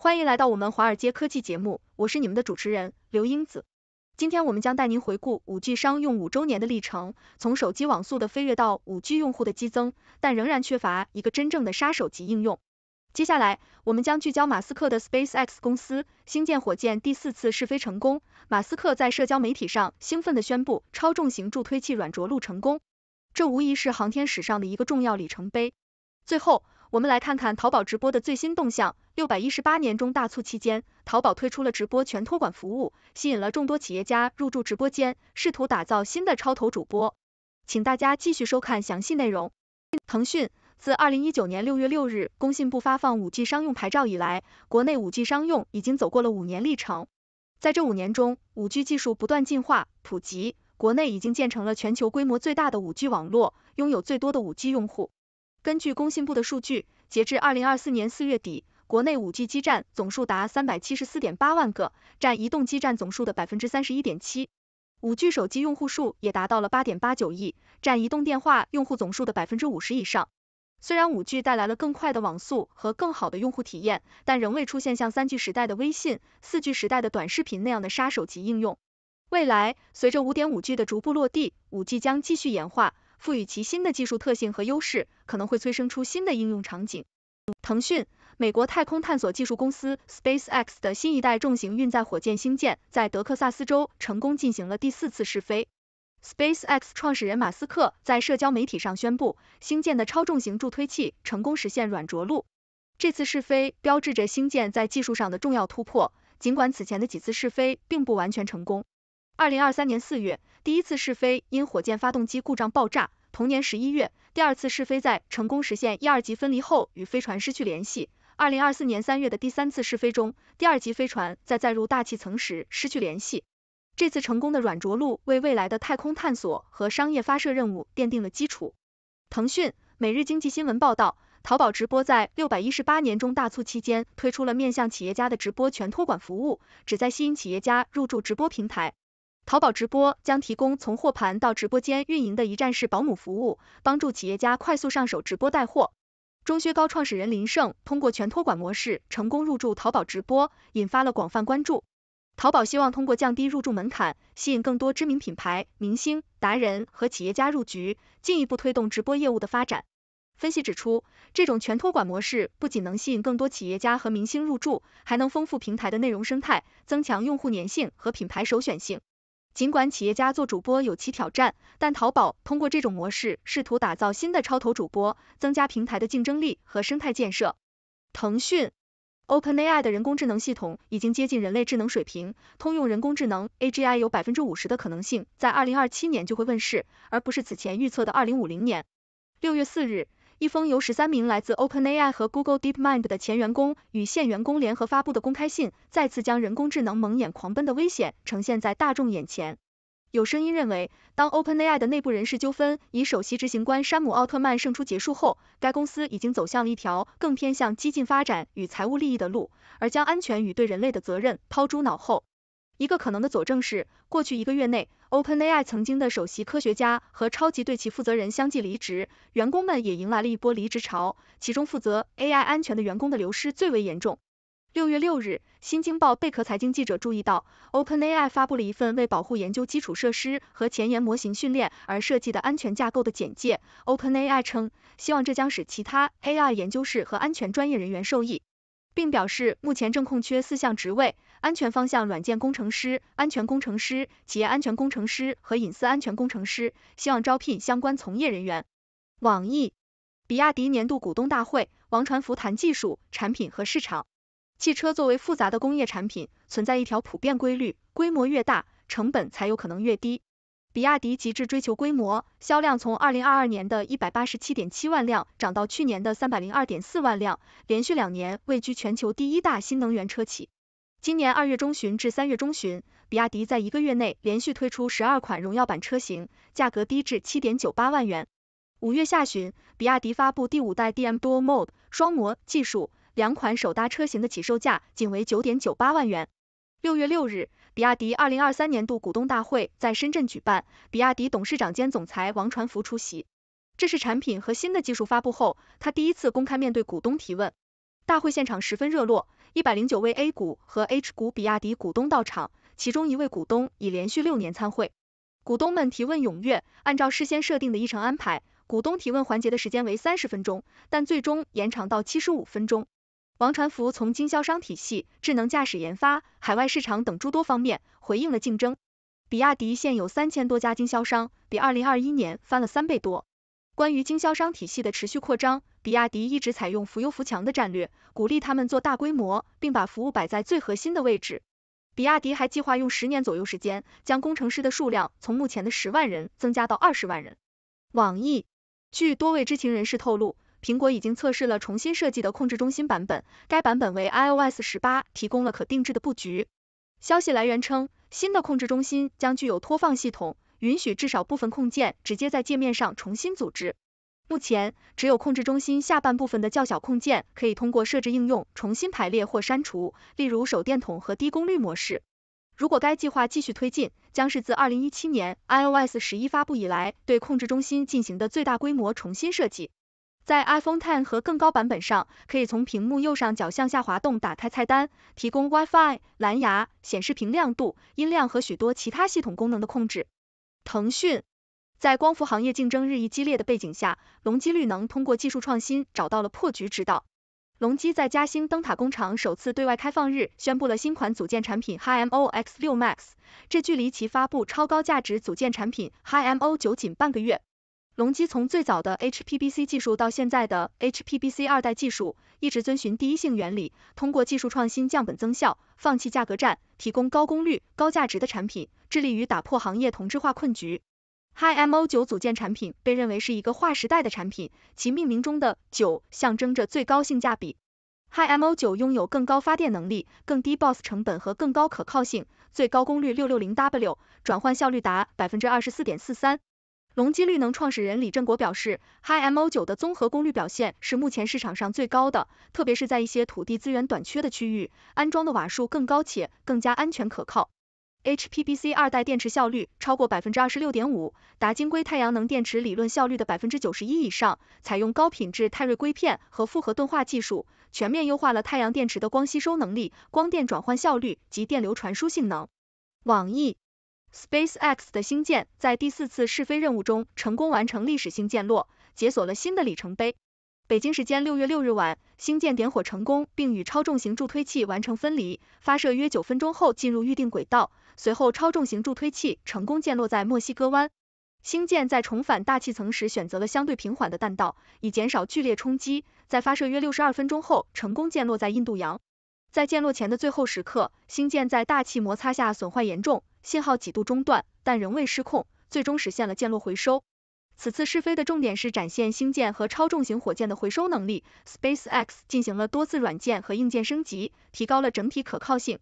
欢迎来到我们华尔街科技节目，我是你们的主持人刘英子。今天我们将带您回顾五 G 商用五周年的历程，从手机网速的飞跃到五 G 用户的激增，但仍然缺乏一个真正的杀手级应用。接下来，我们将聚焦马斯克的 SpaceX 公司，星舰火箭第四次试飞成功，马斯克在社交媒体上兴奋地宣布超重型助推器软着陆成功，这无疑是航天史上的一个重要里程碑。最后，我们来看看淘宝直播的最新动向。六百一十八年中大促期间，淘宝推出了直播全托管服务，吸引了众多企业家入驻直播间，试图打造新的超头主播。请大家继续收看详细内容。腾讯自二零一九年六月六日工信部发放五 G 商用牌照以来，国内五 G 商用已经走过了五年历程。在这五年中，五 G 技术不断进化、普及，国内已经建成了全球规模最大的五 G 网络，拥有最多的五 G 用户。根据工信部的数据，截至二零二四年四月底，国内五 G 基站总数达三百七十四点八万个，占移动基站总数的百分之三十一点七。五 G 手机用户数也达到了八点八九亿，占移动电话用户总数的百分之五十以上。虽然五 G 带来了更快的网速和更好的用户体验，但仍未出现像三 G 时代的微信、四 G 时代的短视频那样的杀手级应用。未来，随着五点五 G 的逐步落地，五 G 将继续演化。赋予其新的技术特性和优势，可能会催生出新的应用场景。腾讯，美国太空探索技术公司 SpaceX 的新一代重型运载火箭星舰在德克萨斯州成功进行了第四次试飞。SpaceX 创始人马斯克在社交媒体上宣布，星舰的超重型助推器成功实现软着陆。这次试飞标志着星舰在技术上的重要突破，尽管此前的几次试飞并不完全成功。二零二三年四月，第一次试飞因火箭发动机故障爆炸。同年十一月，第二次试飞在成功实现一二级分离后与飞船失去联系。二零二四年三月的第三次试飞中，第二级飞船在载入大气层时失去联系。这次成功的软着陆为未来的太空探索和商业发射任务奠定了基础。腾讯、每日经济新闻报道，淘宝直播在六百一十八年中大促期间推出了面向企业家的直播全托管服务，旨在吸引企业家入驻直播平台。淘宝直播将提供从货盘到直播间运营的一站式保姆服务，帮助企业家快速上手直播带货。中靴高创始人林胜通过全托管模式成功入驻淘宝直播，引发了广泛关注。淘宝希望通过降低入驻门槛，吸引更多知名品牌、明星、达人和企业家入局，进一步推动直播业务的发展。分析指出，这种全托管模式不仅能吸引更多企业家和明星入驻，还能丰富平台的内容生态，增强用户粘性和品牌首选性。尽管企业家做主播有其挑战，但淘宝通过这种模式试图打造新的超头主播，增加平台的竞争力和生态建设。腾讯，OpenAI 的人工智能系统已经接近人类智能水平，通用人工智能 AGI 有百分之五十的可能性在二零二七年就会问世，而不是此前预测的二零五零年。六月四日。一封由十三名来自 OpenAI 和 Google DeepMind 的前员工与现员工联合发布的公开信，再次将人工智能蒙眼狂奔的危险呈现在大众眼前。有声音认为，当 OpenAI 的内部人事纠纷以首席执行官山姆·奥特曼胜出结束后，该公司已经走向了一条更偏向激进发展与财务利益的路，而将安全与对人类的责任抛诸脑后。一个可能的佐证是，过去一个月内，OpenAI 曾经的首席科学家和超级对其负责人相继离职，员工们也迎来了一波离职潮，其中负责 AI 安全的员工的流失最为严重。六月六日，新京报贝壳财经记者注意到，OpenAI 发布了一份为保护研究基础设施和前沿模型训练而设计的安全架构的简介。OpenAI 称，希望这将使其他 AI 研究室和安全专业人员受益，并表示目前正空缺四项职位。安全方向软件工程师、安全工程师、企业安全工程师和隐私安全工程师，希望招聘相关从业人员。网易，比亚迪年度股东大会，王传福谈技术、产品和市场。汽车作为复杂的工业产品，存在一条普遍规律：规模越大，成本才有可能越低。比亚迪极致追求规模，销量从二零二二年的一百八十七点七万辆涨到去年的三百零二点四万辆，连续两年位居全球第一大新能源车企。今年二月中旬至三月中旬，比亚迪在一个月内连续推出十二款荣耀版车型，价格低至七点九八万元。五月下旬，比亚迪发布第五代 DM Dual Mode 双模技术，两款首搭车型的起售价仅为九点九八万元。六月六日，比亚迪二零二三年度股东大会在深圳举办，比亚迪董事长兼总裁王传福出席，这是产品和新的技术发布后，他第一次公开面对股东提问。大会现场十分热络。一百零九位 A 股和 H 股比亚迪股东到场，其中一位股东已连续六年参会。股东们提问踊跃，按照事先设定的议程安排，股东提问环节的时间为三十分钟，但最终延长到七十五分钟。王传福从经销商体系、智能驾驶研发、海外市场等诸多方面回应了竞争。比亚迪现有三千多家经销商，比二零二一年翻了三倍多。关于经销商体系的持续扩张。比亚迪一直采用扶优扶强的战略，鼓励他们做大规模，并把服务摆在最核心的位置。比亚迪还计划用十年左右时间，将工程师的数量从目前的十万人增加到二十万人。网易，据多位知情人士透露，苹果已经测试了重新设计的控制中心版本，该版本为 iOS 十八提供了可定制的布局。消息来源称，新的控制中心将具有拖放系统，允许至少部分控件直接在界面上重新组织。目前，只有控制中心下半部分的较小控件可以通过设置应用重新排列或删除，例如手电筒和低功率模式。如果该计划继续推进，将是自二零一七年 iOS 十一发布以来对控制中心进行的最大规模重新设计。在 iPhone X 和更高版本上，可以从屏幕右上角向下滑动打开菜单，提供 Wi-Fi、蓝牙、显示屏亮度、音量和许多其他系统功能的控制。腾讯。在光伏行业竞争日益激烈的背景下，隆基绿能通过技术创新找到了破局之道。隆基在嘉兴灯塔工厂首次对外开放日宣布了新款组件产品 Hi M O X 六 Max，这距离其发布超高价值组件产品 Hi M O 九仅半个月。隆基从最早的 H P B C 技术到现在的 H P B C 二代技术，一直遵循第一性原理，通过技术创新降本增效，放弃价格战，提供高功率、高价值的产品，致力于打破行业同质化困局。HiMo 九组件产品被认为是一个划时代的产品，其命名中的“九”象征着最高性价比。HiMo 九拥有更高发电能力、更低 BOSS 成本和更高可靠性，最高功率六六零 W，转换效率达百分之二十四点四三。隆基绿能创始人李振国表示，HiMo 九的综合功率表现是目前市场上最高的，特别是在一些土地资源短缺的区域，安装的瓦数更高且更加安全可靠。h p b c 二代电池效率超过百分之二十六点五，达晶硅太阳能电池理论效率的百分之九十一以上。采用高品质钛瑞硅片和复合钝化技术，全面优化了太阳电池的光吸收能力、光电转换效率及电流传输性能。网易，SpaceX 的星舰在第四次试飞任务中成功完成历史性降落，解锁了新的里程碑。北京时间六月六日晚，星舰点火成功，并与超重型助推器完成分离，发射约九分钟后进入预定轨道。随后，超重型助推器成功溅落在墨西哥湾。星舰在重返大气层时选择了相对平缓的弹道，以减少剧烈冲击。在发射约六十二分钟后，成功溅落在印度洋。在溅落前的最后时刻，星舰在大气摩擦下损坏严重，信号几度中断，但仍未失控，最终实现了溅落回收。此次试飞的重点是展现星舰和超重型火箭的回收能力。SpaceX 进行了多次软件和硬件升级，提高了整体可靠性。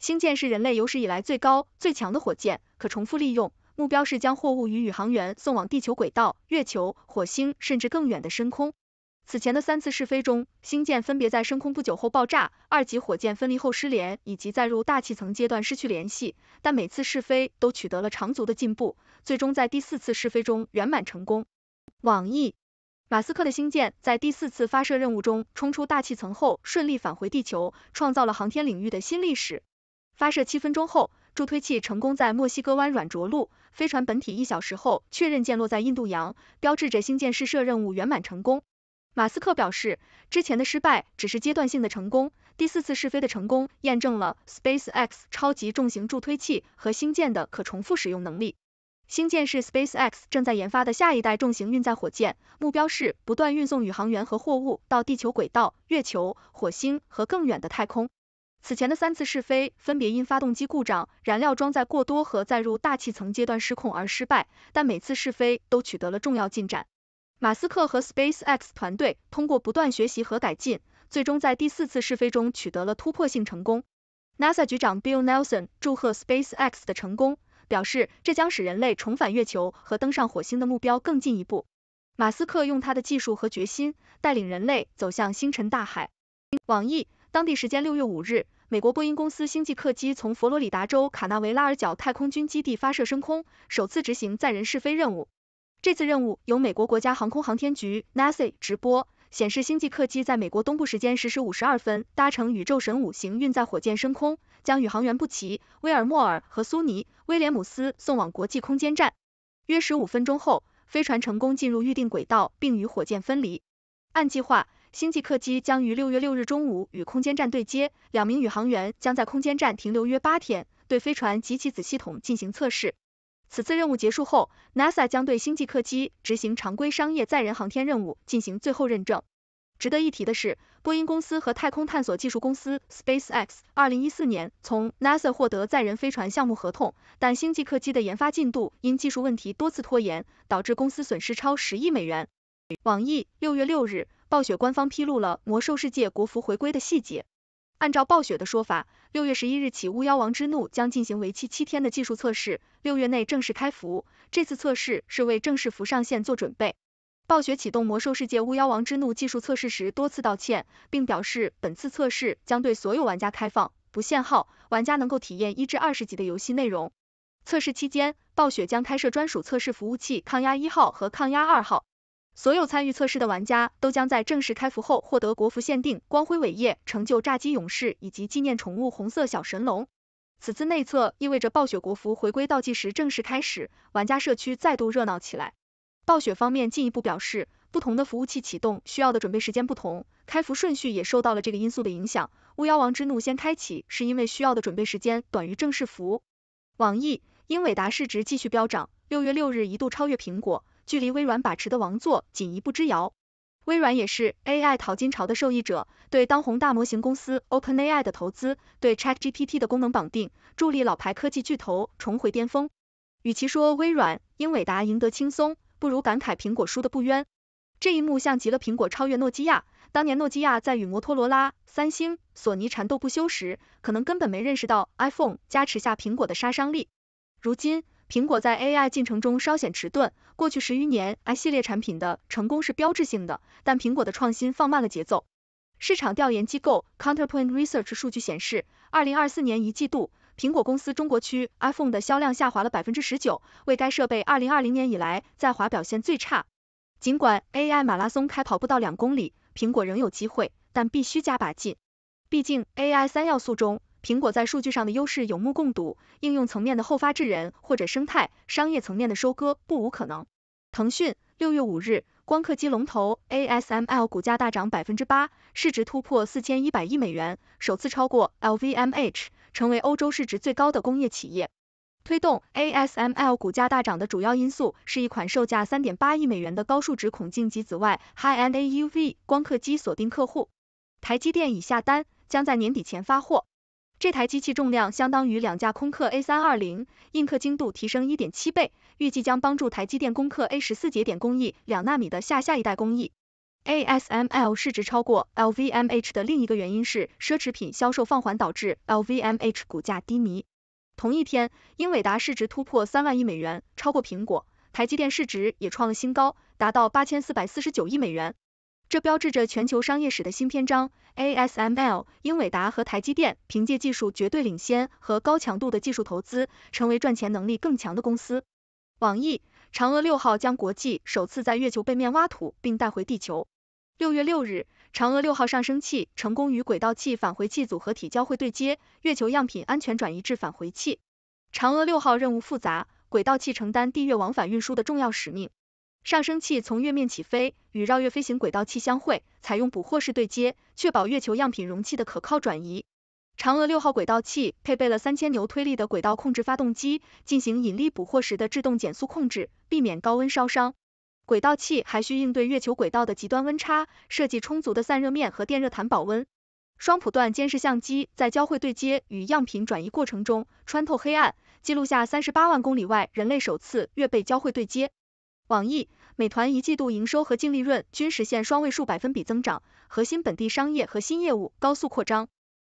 星舰是人类有史以来最高、最强的火箭，可重复利用，目标是将货物与宇航员送往地球轨道、月球、火星，甚至更远的深空。此前的三次试飞中，星舰分别在升空不久后爆炸、二级火箭分离后失联，以及载入大气层阶段失去联系，但每次试飞都取得了长足的进步，最终在第四次试飞中圆满成功。网易，马斯克的星舰在第四次发射任务中冲出大气层后顺利返回地球，创造了航天领域的新历史。发射七分钟后，助推器成功在墨西哥湾软着陆，飞船本体一小时后确认降落在印度洋，标志着星舰试射任务圆满成功。马斯克表示，之前的失败只是阶段性的成功，第四次试飞的成功验证了 Space X 超级重型助推器和星舰的可重复使用能力。星舰是 Space X 正在研发的下一代重型运载火箭，目标是不断运送宇航员和货物到地球轨道、月球、火星和更远的太空。此前的三次试飞分别因发动机故障、燃料装载过多和载入大气层阶段失控而失败，但每次试飞都取得了重要进展。马斯克和 SpaceX 团队通过不断学习和改进，最终在第四次试飞中取得了突破性成功。NASA 局长 Bill Nelson 祝贺 SpaceX 的成功，表示这将使人类重返月球和登上火星的目标更进一步。马斯克用他的技术和决心，带领人类走向星辰大海。网易。当地时间六月五日，美国波音公司星际客机从佛罗里达州卡纳维拉尔角太空军基地发射升空，首次执行载人试飞任务。这次任务由美国国家航空航天局 （NASA） 直播显示，星际客机在美国东部时间十时五十二分搭乘宇宙神五型运载火箭升空，将宇航员布奇·威尔莫尔和苏尼·威廉姆斯送往国际空间站。约十五分钟后，飞船成功进入预定轨道，并与火箭分离。按计划，星际客机将于六月六日中午与空间站对接，两名宇航员将在空间站停留约八天，对飞船及其子系统进行测试。此次任务结束后，NASA 将对星际客机执行常规商业载人航天任务进行最后认证。值得一提的是，波音公司和太空探索技术公司 SpaceX 二零一四年从 NASA 获得载人飞船项目合同，但星际客机的研发进度因技术问题多次拖延，导致公司损失超十亿美元。网易六月六日。暴雪官方披露了《魔兽世界》国服回归的细节。按照暴雪的说法，六月十一日起，巫妖王之怒将进行为期七天的技术测试，六月内正式开服。这次测试是为正式服上线做准备。暴雪启动《魔兽世界》巫妖王之怒技术测试时多次道歉，并表示本次测试将对所有玩家开放，不限号，玩家能够体验一至二十级的游戏内容。测试期间，暴雪将开设专属测试服务器“抗压一号”和“抗压二号”。所有参与测试的玩家都将在正式开服后获得国服限定光辉伟业成就炸鸡勇士以及纪念宠物红色小神龙。此次内测意味着暴雪国服回归倒计时正式开始，玩家社区再度热闹起来。暴雪方面进一步表示，不同的服务器启动需要的准备时间不同，开服顺序也受到了这个因素的影响。巫妖王之怒先开启是因为需要的准备时间短于正式服。网易、英伟达市值继续飙涨，六月六日一度超越苹果。距离微软把持的王座仅一步之遥，微软也是 AI 淘金潮的受益者，对当红大模型公司 OpenAI 的投资，对 ChatGPT 的功能绑定，助力老牌科技巨头重回巅峰。与其说微软、英伟达赢得轻松，不如感慨苹果输得不冤。这一幕像极了苹果超越诺基亚，当年诺基亚在与摩托罗拉、三星、索尼缠斗不休时，可能根本没认识到 iPhone 加持下苹果的杀伤力。如今，苹果在 AI 进程中稍显迟钝。过去十余年，i 系列产品的成功是标志性的，但苹果的创新放慢了节奏。市场调研机构 Counterpoint Research 数据显示，二零二四年一季度，苹果公司中国区 iPhone 的销量下滑了百分之十九，为该设备二零二零年以来在华表现最差。尽管 AI 马拉松开跑不到两公里，苹果仍有机会，但必须加把劲。毕竟，AI 三要素中，苹果在数据上的优势有目共睹，应用层面的后发制人或者生态、商业层面的收割不无可能。腾讯六月五日，光刻机龙头 ASML 股价大涨百分之八，市值突破四千一百亿美元，首次超过 LVMH，成为欧洲市值最高的工业企业。推动 ASML 股价大涨的主要因素是一款售价三点八亿美元的高数值孔径及紫外 High NA UV 光刻机锁定客户，台积电已下单，将在年底前发货。这台机器重量相当于两架空客 A320，印刻精度提升一点七倍，预计将帮助台积电攻克 A 十四节点工艺两纳米的下下一代工艺。ASML 市值超过 LVMH 的另一个原因是奢侈品销售放缓导致 LVMH 股价低迷。同一天，英伟达市值突破三万亿美元，超过苹果，台积电市值也创了新高，达到八千四百四十九亿美元。这标志着全球商业史的新篇章。ASML、英伟达和台积电凭借技术绝对领先和高强度的技术投资，成为赚钱能力更强的公司。网易，嫦娥六号将国际首次在月球背面挖土并带回地球。六月六日，嫦娥六号上升器成功与轨道器返回器组合体交会对接，月球样品安全转移至返回器。嫦娥六号任务复杂，轨道器承担地月往返运输的重要使命。上升器从月面起飞，与绕月飞行轨道器相会，采用捕获式对接，确保月球样品容器的可靠转移。嫦娥六号轨道器配备了三千牛推力的轨道控制发动机，进行引力捕获时的制动减速控制，避免高温烧伤。轨道器还需应对月球轨道的极端温差，设计充足的散热面和电热毯保温。双谱段监视相机在交会对接与样品转移过程中，穿透黑暗，记录下三十八万公里外人类首次月背交会对接。网易、美团一季度营收和净利润均实现双位数百分比增长，核心本地商业和新业务高速扩张。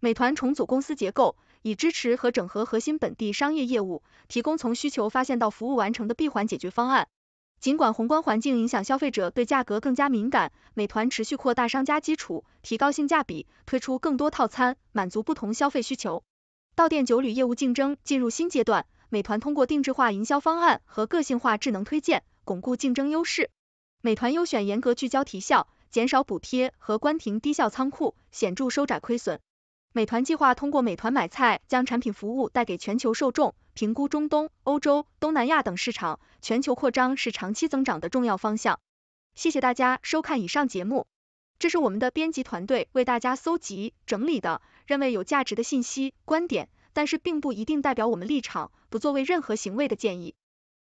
美团重组公司结构，以支持和整合核心本地商业业务，提供从需求发现到服务完成的闭环解决方案。尽管宏观环境影响消费者对价格更加敏感，美团持续扩大商家基础，提高性价比，推出更多套餐，满足不同消费需求。到店酒旅业务竞争进入新阶段，美团通过定制化营销方案和个性化智能推荐。巩固竞争优势，美团优选严格聚焦提效，减少补贴和关停低效仓库，显著收窄亏损。美团计划通过美团买菜将产品服务带给全球受众，评估中东、欧洲、东南亚等市场，全球扩张是长期增长的重要方向。谢谢大家收看以上节目，这是我们的编辑团队为大家搜集整理的，认为有价值的信息观点，但是并不一定代表我们立场，不作为任何行为的建议。